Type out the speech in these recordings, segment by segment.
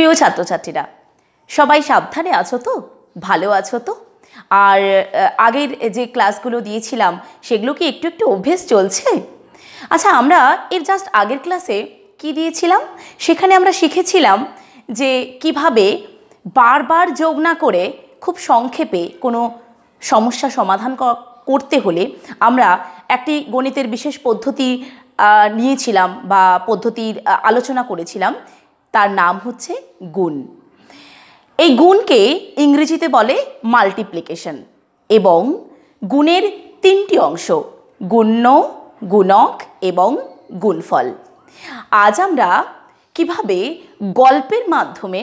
প্রিয় ছাত্রছাত্রীরা সবাই সাবধানে আছো তো ভালো আছো তো আর আগের যে ক্লাসগুলো দিয়েছিলাম সেগুলো কি একটু একটু অভ্যেস চলছে আচ্ছা আমরা এর জাস্ট আগের ক্লাসে কি দিয়েছিলাম সেখানে আমরা শিখেছিলাম যে কিভাবে বারবার যোগ না করে খুব সংক্ষেপে কোনো সমস্যা সমাধান করতে হলে আমরা একটি গণিতের বিশেষ পদ্ধতি নিয়েছিলাম বা পদ্ধতির আলোচনা করেছিলাম তার নাম হচ্ছে গুণ এই গুণকে ইংরেজিতে বলে মাল্টিপ্লিকেশন এবং গুণের তিনটি অংশ গুণ্য গুণক এবং গুণফল আজ আমরা কিভাবে গল্পের মাধ্যমে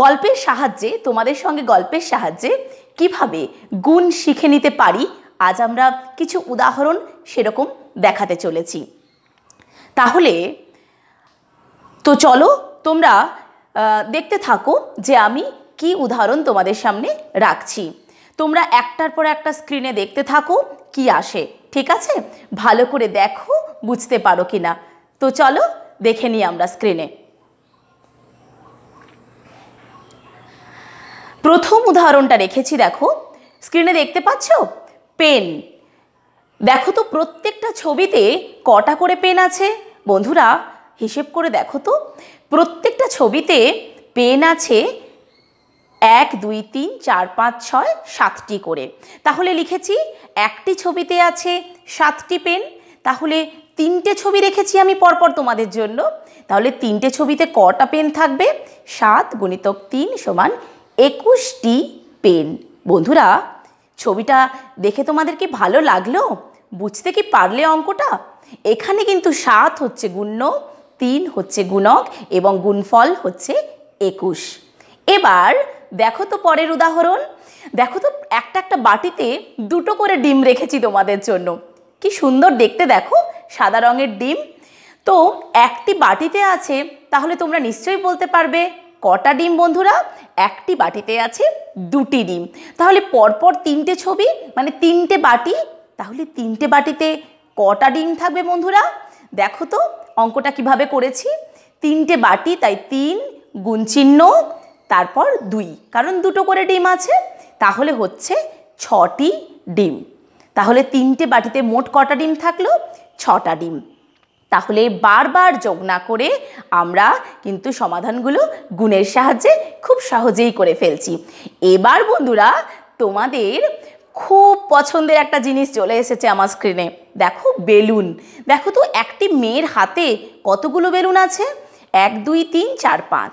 গল্পের সাহায্যে তোমাদের সঙ্গে গল্পের সাহায্যে কিভাবে গুণ শিখে নিতে পারি আজ আমরা কিছু উদাহরণ সেরকম দেখাতে চলেছি তাহলে তো চলো তোমরা দেখতে থাকো যে আমি কি উদাহরণ তোমাদের সামনে রাখছি তোমরা একটার পর একটা স্ক্রিনে দেখতে থাকো কি আসে ঠিক আছে ভালো করে দেখো বুঝতে পারো কি না তো চলো দেখে নিই আমরা স্ক্রিনে প্রথম উদাহরণটা রেখেছি দেখো স্ক্রিনে দেখতে পাচ্ছ পেন দেখো তো প্রত্যেকটা ছবিতে কটা করে পেন আছে বন্ধুরা হিসেব করে দেখো তো প্রত্যেকটা ছবিতে পেন আছে এক দুই তিন চার পাঁচ ছয় সাতটি করে তাহলে লিখেছি একটি ছবিতে আছে সাতটি পেন তাহলে তিনটে ছবি রেখেছি আমি পরপর তোমাদের জন্য তাহলে তিনটে ছবিতে কটা পেন থাকবে সাত গণিতক তিন সমান একুশটি পেন বন্ধুরা ছবিটা দেখে তোমাদের কি ভালো লাগলো বুঝতে কি পারলে অঙ্কটা এখানে কিন্তু সাত হচ্ছে গুণ্য তিন হচ্ছে গুণক এবং গুণফল হচ্ছে একুশ এবার দেখো তো পরের উদাহরণ দেখো তো একটা একটা বাটিতে দুটো করে ডিম রেখেছি তোমাদের জন্য কি সুন্দর দেখতে দেখো সাদা রঙের ডিম তো একটি বাটিতে আছে তাহলে তোমরা নিশ্চয়ই বলতে পারবে কটা ডিম বন্ধুরা একটি বাটিতে আছে দুটি ডিম তাহলে পরপর তিনটে ছবি মানে তিনটে বাটি তাহলে তিনটে বাটিতে কটা ডিম থাকবে বন্ধুরা দেখো তো অঙ্কটা কিভাবে করেছি তিনটে বাটি তাই তিন গুণ চিহ্ন তারপর দুই কারণ দুটো করে ডিম আছে তাহলে হচ্ছে ছটি ডিম তাহলে তিনটে বাটিতে মোট কটা ডিম থাকলো ছটা ডিম তাহলে বারবার যোগ না করে আমরা কিন্তু সমাধানগুলো গুণের সাহায্যে খুব সহজেই করে ফেলছি এবার বন্ধুরা তোমাদের খুব পছন্দের একটা জিনিস চলে এসেছে আমার স্ক্রিনে দেখো বেলুন দেখো তো একটি মেয়ের হাতে কতগুলো বেলুন আছে এক দুই তিন চার পাঁচ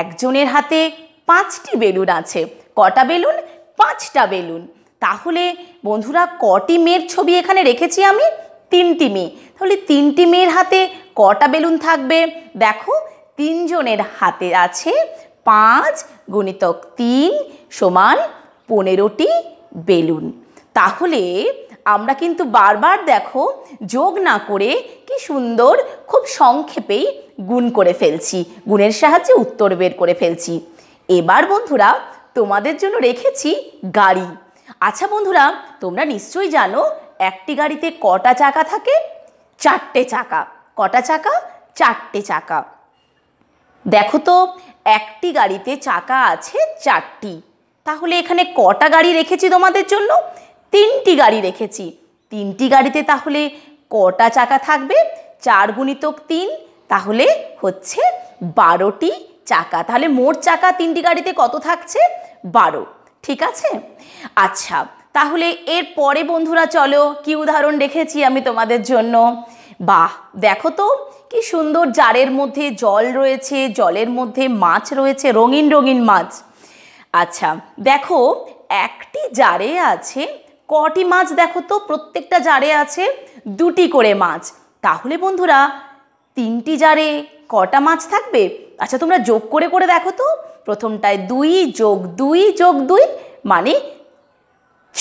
একজনের হাতে পাঁচটি বেলুন আছে কটা বেলুন পাঁচটা বেলুন তাহলে বন্ধুরা কটি মেয়ের ছবি এখানে রেখেছি আমি তিনটি মেয়ে তাহলে তিনটি মেয়ের হাতে কটা বেলুন থাকবে দেখো তিনজনের হাতে আছে পাঁচ গুণিতক তিন সমান পনেরোটি বেলুন তাহলে আমরা কিন্তু বারবার দেখো যোগ না করে কি সুন্দর খুব সংক্ষেপেই গুণ করে ফেলছি গুণের সাহায্যে উত্তর বের করে ফেলছি এবার বন্ধুরা তোমাদের জন্য রেখেছি গাড়ি আচ্ছা বন্ধুরা তোমরা নিশ্চয়ই জানো একটি গাড়িতে কটা চাকা থাকে চারটে চাকা কটা চাকা চারটে চাকা দেখো তো একটি গাড়িতে চাকা আছে চারটি তাহলে এখানে কটা গাড়ি রেখেছি তোমাদের জন্য তিনটি গাড়ি রেখেছি তিনটি গাড়িতে তাহলে কটা চাকা থাকবে চার গুণিতক তিন তাহলে হচ্ছে বারোটি চাকা তাহলে মোট চাকা তিনটি গাড়িতে কত থাকছে বারো ঠিক আছে আচ্ছা তাহলে এর পরে বন্ধুরা চলো কি উদাহরণ রেখেছি আমি তোমাদের জন্য বাহ দেখো তো কি সুন্দর জারের মধ্যে জল রয়েছে জলের মধ্যে মাছ রয়েছে রঙিন রঙিন মাছ আচ্ছা দেখো একটি জারে আছে কটি মাছ দেখো তো প্রত্যেকটা জারে আছে দুটি করে মাছ তাহলে বন্ধুরা তিনটি জারে কটা মাছ থাকবে আচ্ছা তোমরা যোগ করে করে দেখো তো প্রথমটায় দুই যোগ দুই যোগ দুই মানে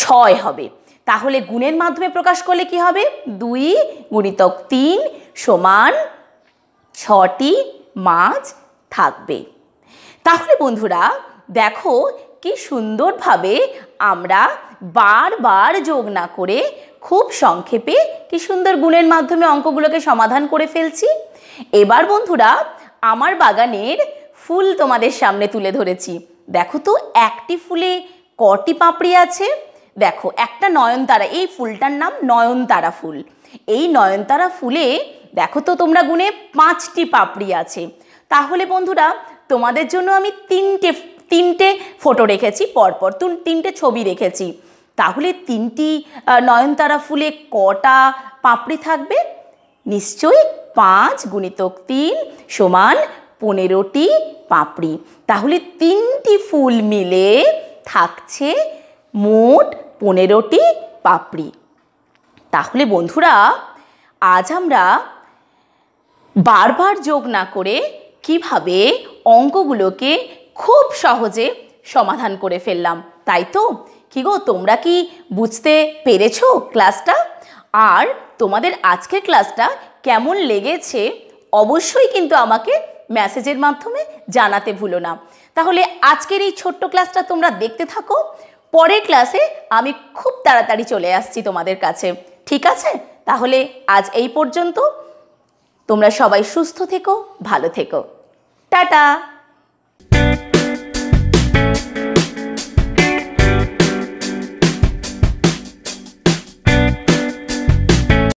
ছয় হবে তাহলে গুণের মাধ্যমে প্রকাশ করলে কি হবে দুই গুণিতক তিন সমান ছটি মাছ থাকবে তাহলে বন্ধুরা দেখো কি সুন্দরভাবে আমরা বারবার যোগ না করে খুব সংক্ষেপে কি সুন্দর গুণের মাধ্যমে অঙ্কগুলোকে সমাধান করে ফেলছি এবার বন্ধুরা আমার বাগানের ফুল তোমাদের সামনে তুলে ধরেছি দেখো তো একটি ফুলে কটি পাপড়ি আছে দেখো একটা নয়নতারা এই ফুলটার নাম নয়নতারা ফুল এই নয়নতারা ফুলে দেখো তো তোমরা গুণে পাঁচটি পাপড়ি আছে তাহলে বন্ধুরা তোমাদের জন্য আমি তিনটে তিনটে ফটো রেখেছি পরপর তিনটে ছবি রেখেছি তাহলে তিনটি নয়নতারা ফুলে কটা পাপড়ি থাকবে নিশ্চয়ই পাঁচ গুণিতক তিন সমান পনেরোটি পাপড়ি তাহলে তিনটি ফুল মিলে থাকছে মোট পনেরোটি পাপড়ি তাহলে বন্ধুরা আজ আমরা বারবার যোগ না করে কিভাবে অঙ্কগুলোকে খুব সহজে সমাধান করে ফেললাম তাই তো কি গো তোমরা কি বুঝতে পেরেছো ক্লাসটা আর তোমাদের আজকের ক্লাসটা কেমন লেগেছে অবশ্যই কিন্তু আমাকে মেসেজের মাধ্যমে জানাতে ভুলো না তাহলে আজকের এই ছোট্ট ক্লাসটা তোমরা দেখতে থাকো পরের ক্লাসে আমি খুব তাড়াতাড়ি চলে আসছি তোমাদের কাছে ঠিক আছে তাহলে আজ এই পর্যন্ত তোমরা সবাই সুস্থ থেকো ভালো থেকো টাটা